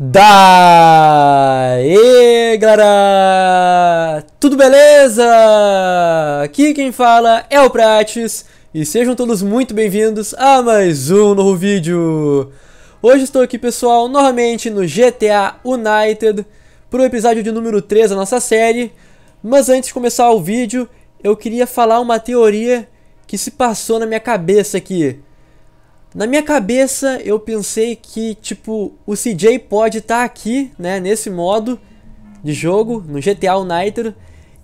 Daê, galera! Tudo beleza? Aqui quem fala é o Prates e sejam todos muito bem-vindos a mais um novo vídeo. Hoje estou aqui, pessoal, novamente no GTA United para o episódio de número 3 da nossa série. Mas antes de começar o vídeo, eu queria falar uma teoria que se passou na minha cabeça aqui. Na minha cabeça eu pensei que tipo o CJ pode estar tá aqui, né, nesse modo de jogo no GTA Uniter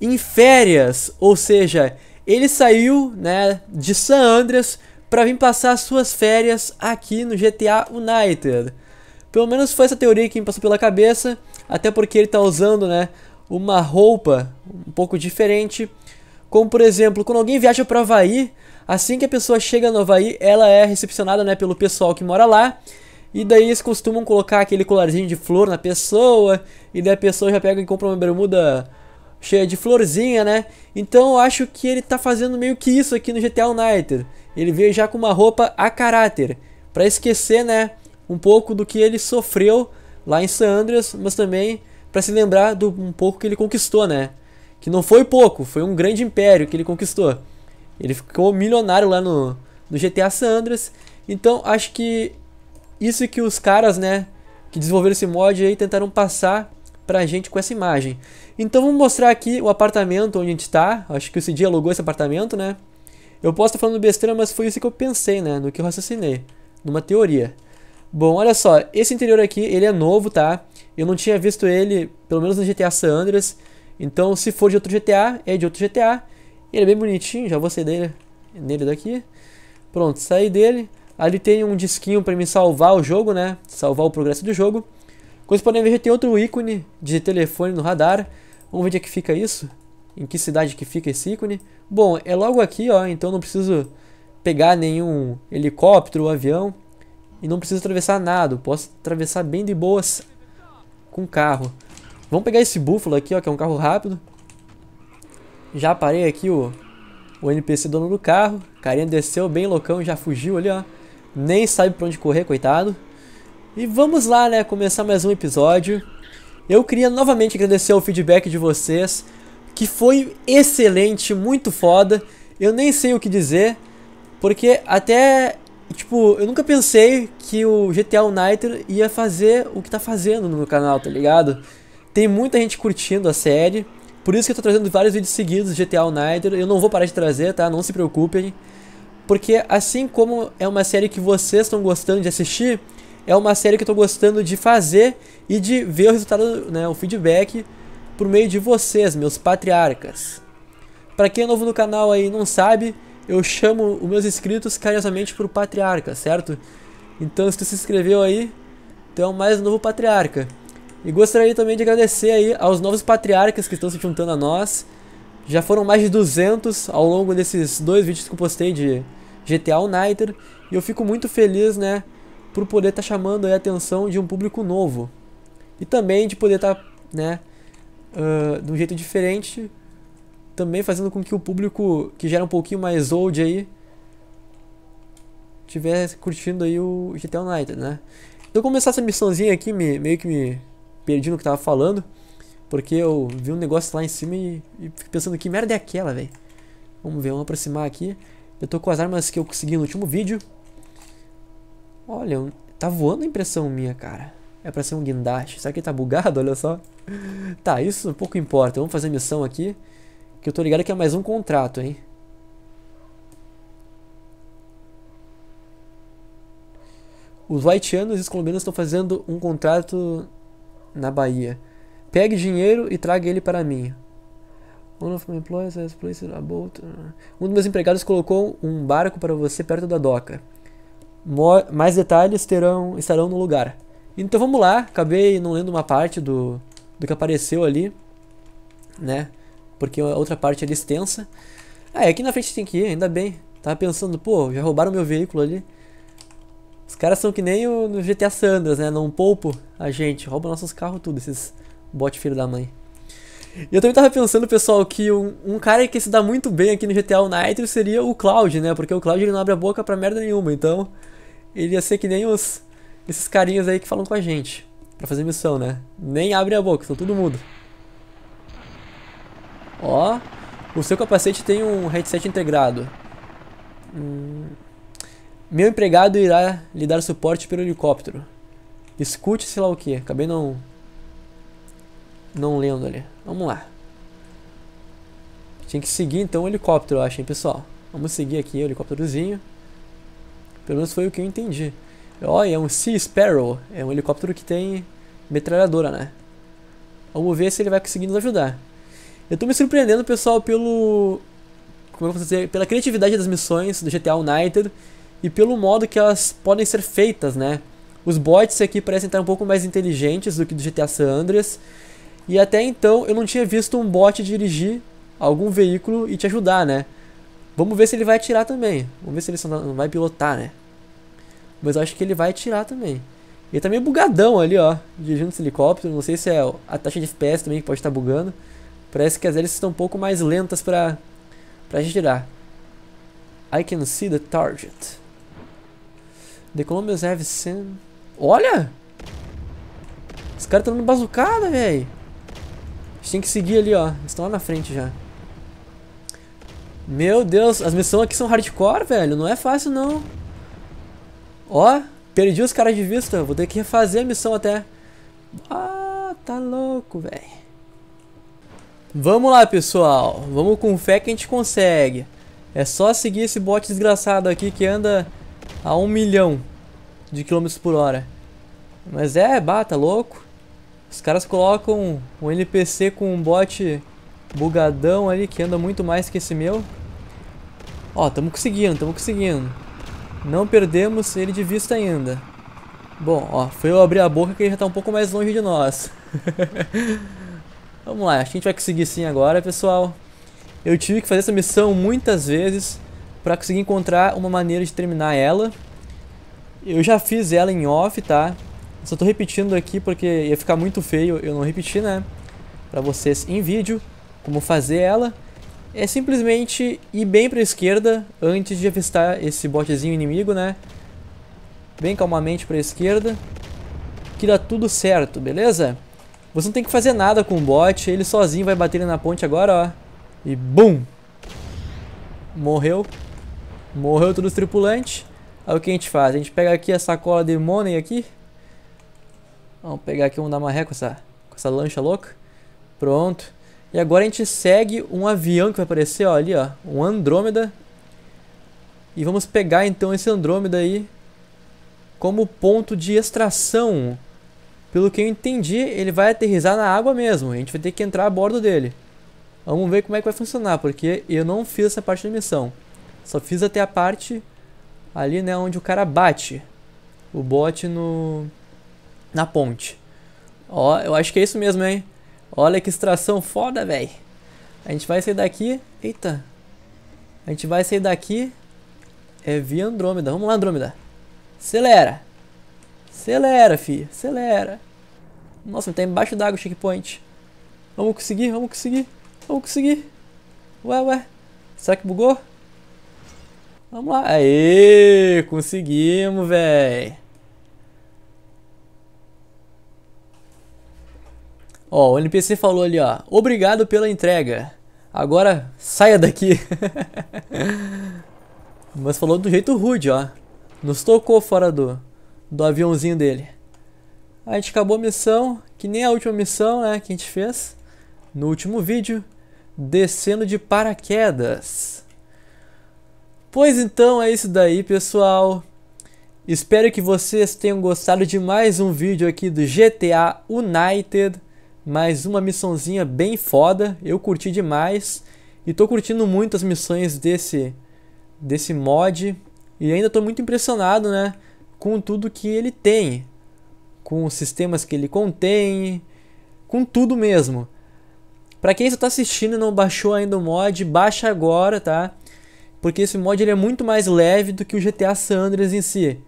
em férias, ou seja, ele saiu, né, de San Andreas para vir passar suas férias aqui no GTA Uniter. Pelo menos foi essa teoria que me passou pela cabeça, até porque ele está usando, né, uma roupa um pouco diferente. Como por exemplo, quando alguém viaja para Havaí, Assim que a pessoa chega no Havaí, ela é recepcionada né, pelo pessoal que mora lá. E daí eles costumam colocar aquele colarzinho de flor na pessoa. E daí a pessoa já pega e compra uma bermuda cheia de florzinha, né? Então eu acho que ele tá fazendo meio que isso aqui no GTA United. Ele veio já com uma roupa a caráter. para esquecer, né? Um pouco do que ele sofreu lá em San Andreas. Mas também para se lembrar do um pouco que ele conquistou, né? Que não foi pouco, foi um grande império que ele conquistou. Ele ficou milionário lá no, no GTA San Andreas. Então acho que isso que os caras, né, que desenvolveram esse mod aí tentaram passar pra gente com essa imagem. Então vamos mostrar aqui o apartamento onde a gente tá. Acho que o Cid alugou esse apartamento, né? Eu posso estar falando besteira, mas foi isso que eu pensei, né? No que eu raciocinei. Numa teoria. Bom, olha só. Esse interior aqui, ele é novo, tá? Eu não tinha visto ele, pelo menos no GTA San Andreas. Então se for de outro GTA, é de outro GTA. Ele é bem bonitinho, já vou sair dele, nele daqui. Pronto, saí dele. Ali tem um disquinho para me salvar o jogo, né? Salvar o progresso do jogo. Como vocês podem ver, já tem outro ícone de telefone no radar. Vamos ver onde é que fica isso. Em que cidade que fica esse ícone. Bom, é logo aqui, ó. Então não preciso pegar nenhum helicóptero ou avião. E não preciso atravessar nada. Posso atravessar bem de boas com carro. Vamos pegar esse búfalo aqui, ó. Que é um carro rápido. Já parei aqui o, o NPC dono do carro. Carinha desceu bem loucão, já fugiu ali, ó. Nem sabe pra onde correr, coitado. E vamos lá, né? Começar mais um episódio. Eu queria novamente agradecer o feedback de vocês, que foi excelente, muito foda. Eu nem sei o que dizer, porque até tipo, eu nunca pensei que o GTA Uniter ia fazer o que tá fazendo no meu canal, tá ligado? Tem muita gente curtindo a série. Por isso que eu tô trazendo vários vídeos seguidos de GTA United. Eu não vou parar de trazer, tá? Não se preocupem. Porque assim como é uma série que vocês estão gostando de assistir, é uma série que eu tô gostando de fazer e de ver o resultado, né, o feedback por meio de vocês, meus patriarcas. Para quem é novo no canal aí e não sabe, eu chamo os meus inscritos carinhosamente por patriarca, certo? Então se tu se inscreveu aí, tu é o mais novo patriarca. E gostaria também de agradecer aí aos novos patriarcas que estão se juntando a nós. Já foram mais de 200 ao longo desses dois vídeos que eu postei de GTA Uniter. E eu fico muito feliz, né, por poder estar tá chamando a atenção de um público novo. E também de poder estar, tá, né, uh, de um jeito diferente, também fazendo com que o público que já era um pouquinho mais old aí estiver curtindo aí o GTA United, né? Então começar essa missãozinha aqui, me, meio que me perdi no que tava falando. Porque eu vi um negócio lá em cima e, e fiquei pensando que merda é aquela, velho. Vamos ver, vamos aproximar aqui. Eu tô com as armas que eu consegui no último vídeo. Olha, tá voando a impressão minha, cara. É pra ser um guindaste. Será que tá bugado? Olha só. Tá, isso pouco importa. Vamos fazer a missão aqui. Que eu tô ligado que é mais um contrato, hein. Os haitianos e os colombianos estão fazendo um contrato na Bahia. Pegue dinheiro e traga ele para mim. One of my employees has placed a boat. Um dos meus empregados colocou um barco para você perto da doca. mais detalhes terão, estarão no lugar. Então vamos lá, acabei não lendo uma parte do, do que apareceu ali, né? Porque a é outra parte é extensa. Ah, é aqui na frente tem que ir, ainda bem. Tava pensando, pô, já roubaram meu veículo ali. Os caras são que nem o, no GTA Sandras, né? Não poupo a gente, rouba nossos carros tudo, esses bote filho da mãe. E eu também tava pensando, pessoal, que um, um, cara que se dá muito bem aqui no GTA United seria o Cloud, né? Porque o Cloud ele não abre a boca pra merda nenhuma, então ele ia ser que nem os esses carinhas aí que falam com a gente pra fazer missão, né? Nem abre a boca, são todo mundo. Ó, o seu capacete tem um headset integrado. Hum, meu empregado irá lhe dar suporte pelo helicóptero. Escute sei lá o que. Acabei não. Não lendo ali. Vamos lá. Tinha que seguir então o helicóptero, eu acho, hein, pessoal. Vamos seguir aqui o helicópterozinho. Pelo menos foi o que eu entendi. Olha, é um Sea Sparrow. É um helicóptero que tem metralhadora, né? Vamos ver se ele vai conseguir nos ajudar. Eu tô me surpreendendo, pessoal, pelo. Como eu vou dizer? Pela criatividade das missões do GTA United e pelo modo que elas podem ser feitas, né? Os bots aqui parecem estar um pouco mais inteligentes do que do GTA San Andreas. E até então eu não tinha visto um bot dirigir algum veículo e te ajudar, né? Vamos ver se ele vai atirar também. Vamos ver se ele só não vai pilotar, né? Mas eu acho que ele vai atirar também. Ele tá meio bugadão ali, ó. Dirigindo esse helicóptero. Não sei se é a taxa de FPS também que pode estar bugando. Parece que as hélices estão um pouco mais lentas pra, pra girar. I can see the target. The Colombians have sent... Olha! Os caras estão tá dando bazucada, velho. A gente tem que seguir ali, ó. Eles estão lá na frente já. Meu Deus, as missões aqui são hardcore, velho. Não é fácil, não. Ó, perdi os caras de vista. Vou ter que refazer a missão até. Ah, tá louco, velho. Vamos lá, pessoal. Vamos com fé que a gente consegue. É só seguir esse bot desgraçado aqui que anda a um milhão de quilômetros por hora. Mas é, bata, tá louco. Os caras colocam um NPC com um bot bugadão ali que anda muito mais que esse meu. Ó, tamo conseguindo, tamo conseguindo. Não perdemos ele de vista ainda. Bom, ó, foi eu abrir a boca que ele já tá um pouco mais longe de nós. Vamos lá, acho que a gente vai conseguir sim agora, pessoal. Eu tive que fazer essa missão muitas vezes para conseguir encontrar uma maneira de terminar ela. Eu já fiz ela em off, tá? Só tô repetindo aqui porque ia ficar muito feio eu não repetir, né? Pra vocês em vídeo, como fazer ela. É simplesmente ir bem pra esquerda antes de avistar esse botezinho inimigo, né? Bem calmamente pra esquerda. Que dá tudo certo, beleza? Você não tem que fazer nada com o bot, ele sozinho vai bater na ponte agora, ó. E BUM! Morreu. Morreu todos os tripulantes. Aí o que a gente faz? A gente pega aqui a sacola de money aqui. Vamos pegar aqui um da marré com essa, com essa lancha louca. Pronto. E agora a gente segue um avião que vai aparecer ó, ali, ó, um Andrômeda. E vamos pegar então esse Andrômeda aí como ponto de extração. Pelo que eu entendi, ele vai aterrizar na água mesmo. A gente vai ter que entrar a bordo dele. Vamos ver como é que vai funcionar, porque eu não fiz essa parte da missão. Só fiz até a parte ali, né, onde o cara bate o bote no na ponte. Ó, eu acho que é isso mesmo, hein? Olha que extração foda, velho. A gente vai sair daqui. Eita. A gente vai sair daqui é via Andrômeda. Vamos lá, Andrômeda. Acelera. Acelera, fi. Acelera. Nossa, tá embaixo d'água o checkpoint. Vamos conseguir, vamos conseguir. Vamos conseguir. Ué, ué. Será que bugou? Vamos lá. Aê! Conseguimos, velho. Ó, o NPC falou ali, ó. Obrigado pela entrega. Agora saia daqui. Mas falou do jeito rude, ó. Nos tocou fora do, do aviãozinho dele. A gente acabou a missão, que nem a última missão né, que a gente fez no último vídeo, descendo de paraquedas. Pois então é isso daí, pessoal. Espero que vocês tenham gostado de mais um vídeo aqui do GTA United. Mais uma missãozinha bem foda, eu curti demais. E tô curtindo muito as missões desse, desse mod. E ainda tô muito impressionado, né? Com tudo que ele tem. Com os sistemas que ele contém. Com tudo mesmo. Pra quem está assistindo e não baixou ainda o mod, baixa agora, tá? porque esse mod ele é muito mais leve do que o GTA San Andreas em si.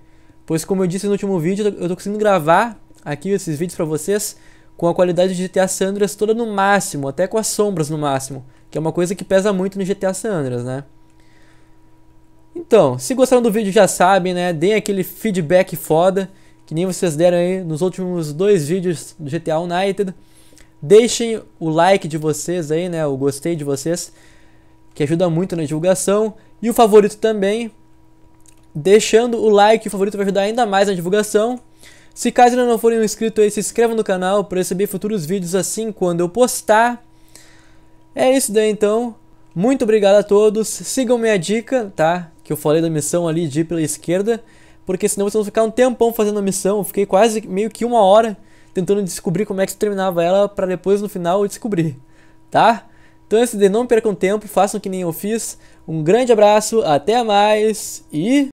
Pois como eu disse no último vídeo, eu tô conseguindo gravar aqui esses vídeos para vocês com a qualidade do GTA San Andreas toda no máximo, até com as sombras no máximo, que é uma coisa que pesa muito no GTA San Andreas, né? Então, se gostaram do vídeo já sabem, né? Deem aquele feedback foda, que nem vocês deram aí nos últimos dois vídeos do GTA United. Deixem o like de vocês aí, né? O gostei de vocês, que ajuda muito na divulgação e o favorito também. Deixando o like, o favorito vai ajudar ainda mais na divulgação. Se caso ainda não forem inscrito aí, se inscreva no canal para receber futuros vídeos assim quando eu postar. É isso daí então. Muito obrigado a todos. Sigam minha dica, tá? Que eu falei da missão ali de ir pela esquerda. Porque senão vocês vão ficar um tempão fazendo a missão. Eu fiquei quase meio que uma hora tentando descobrir como é que se terminava ela para depois no final eu descobrir, tá? Então é de não percam tempo, façam que nem eu fiz. Um grande abraço, até mais e.